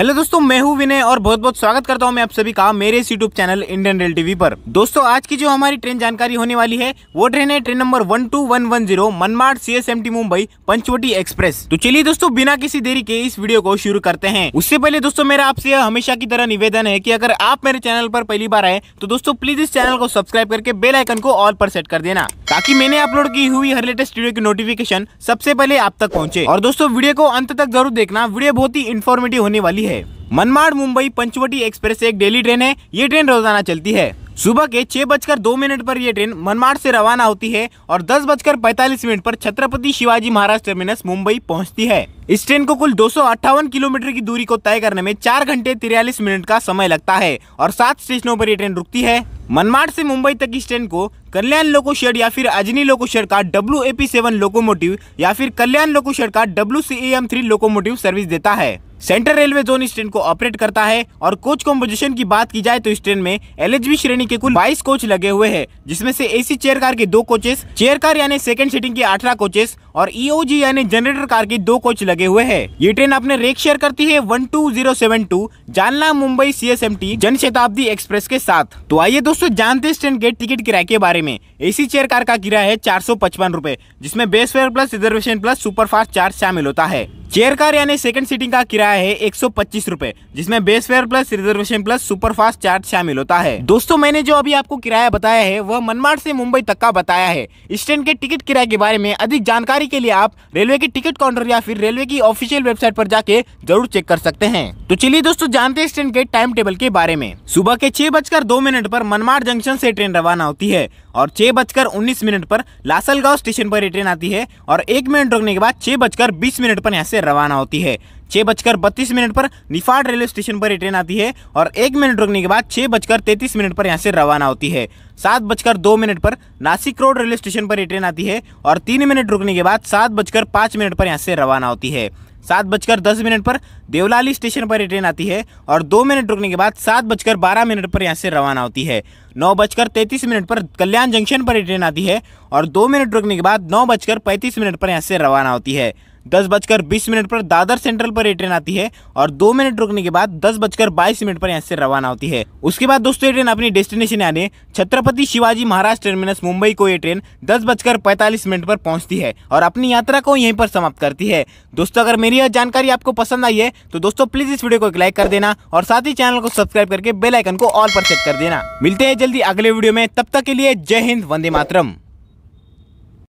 hello दोस्तों मैं हूं विनय और बहुत बहुत स्वागत करता हूं मैं आप सभी का मेरे इस YouTube channel Indian Rail TV पर दोस्तों आज की जो हमारी ट्रेन जानकारी होने वाली है वो ट्रेन है train number one two one one zero Manmad CSMT Mumbai Panchavati express तो चलिए दोस्तों बिना किसी देरी के इस वीडियो को शुरू करते हैं उससे पहले दोस्तों मेरा आपसे हमेशा की तरह निवेदन है की अगर आप मेरे चैनल पर पहली बार आए तो दोस्तों प्लीज इस चैनल को सब्सक्राइब करके बेल आइकन को ऑल पर सेट कर देना ताकि मैंने अपलोड की हुई हर लेटेस्ट वीडियो की नोटिफिकेशन सबसे पहले आप तक पहुँचे और दोस्तों वीडियो को अंत तक जरूर देखना वीडियो बहुत ही इन्फॉर्मेटिव होने वाली है है मनमाड़ मुंबई पंचवटी एक्सप्रेस एक डेली ट्रेन है ये ट्रेन रोजाना चलती है सुबह के छह बजकर दो मिनट पर यह ट्रेन मनमाड़ से रवाना होती है और दस बजकर पैंतालीस मिनट पर छत्रपति शिवाजी महाराज टर्मिनस मुंबई पहुंचती है इस ट्रेन को कुल दो किलोमीटर की दूरी को तय करने में चार घंटे तिरयालीस मिनट का समय लगता है और सात स्टेशनों पर यह ट्रेन रुकती है मनमाड़ से मुंबई तक इस ट्रेन को कल्याण लोको शेड या फिर अजनी लोको शेड का W A P seven locomotive या फिर कल्याण लोको शेड का W C M three locomotive service देता है सेंट्रल रेलवे जोन इस ट्रेन को ऑपरेट करता है और कोच कॉम्पोजिशन की बात की जाए तो इस ट्रेन में एल श्रेणी के कुल 22 कोच लगे हुए हैं जिसमें से एसी चेयर कार के दो कोचेस चेयर कार यानी सेकंड सीटिंग के 18 कोचेस और ईओजी e यानी जनरेटर कार के दो कोच लगे हुए हैं ये ट्रेन अपने रेक शेयर करती है one two zero seven two Jalna Mumbai C S M T Shatabdi express के साथ तो आइए दोस्तों जानते हैं ट्रेन के टिकट किराए के बारे में एसी चेयर कार का किराया है चार सौ पचपन रूपए जिसमे base plus reservation plus superfast charge शामिल होता है चेयर कार यानी सेकंड सीटिंग का किराया है एक सौ पच्चीस रूपए जिसमें base fare plus reservation plus super fast charge शामिल होता है दोस्तों मैंने जो अभी आपको किराया बताया है वह मनमाड़ से मुंबई तक का बताया है इस ट्रेन के टिकट किराए के बारे में अधिक जानकारी के लिए आप रेलवे के टिकट काउंटर या फिर रेलवे की ऑफिशियल वेबसाइट आरोप जाके जरूर चेक कर सकते हैं तो चलिए दोस्तों जानते हैं इस ट्रेन के टाइम टेबल के बारे में सुबह के छह बजकर दो मिनट आरोप मनमाड़ जंक्शन ऐसी ट्रेन रवाना होती है और छह बजकर उन्नीस मिनट आरोप लासलगांव स्टेशन आरोप ये ट्रेन आती है और एक मिनट रोकने के बाद छह बजकर बीस मिनट आरोप यहाँ ऐसी से रवाना होती है छः बजकर बत्तीस मिनट पर निफाड रेलवे स्टेशन पर ये ट्रेन आती है और एक मिनट रुकने के बाद छः बजकर तैंतीस मिनट पर यहाँ से रवाना होती है सात बजकर दो मिनट पर नासिक रोड रेलवे स्टेशन पर ये ट्रेन आती है और तीन मिनट रुकने के बाद सात बजकर पाँच मिनट पर यहाँ से रवाना होती है सात बजकर दस मिनट पर देवलाली स्टेशन पर ये ट्रेन आती है और दो मिनट रुकने के बाद सात बजकर बारह मिनट पर यहाँ से रवाना होती है नौ बजकर तैंतीस मिनट पर कल्याण जंक्शन पर ये ट्रेन आती है और दो मिनट रुकने के बाद नौ बजकर पैंतीस मिनट पर यहाँ से रवाना होती है दस बजकर बीस मिनट पर दादर सेंट्रल पर ये ट्रेन आती है और दो मिनट रुकने के बाद दस बजकर बाईस मिनट पर यहाँ से रवाना होती है उसके बाद दोस्तों ये ट्रेन अपनी डेस्टिनेशन यानी छत्रपति शिवाजी महाराज टर्मिनस मुंबई को ये ट्रेन दस बजकर पैंतालीस मिनट पर पहुंचती है और अपनी यात्रा को यहीं पर समाप्त करती है दोस्तों अगर मेरी यह जानकारी आपको पसंद आई है तो दोस्तों प्लीज इस वीडियो को एक लाइक कर देना और साथ ही चैनल को सब्सक्राइब करके बेलाइकन को ऑल पर सेट कर देना मिलते हैं जल्दी अगले वीडियो में तब तक के लिए जय हिंद वंदे मातरम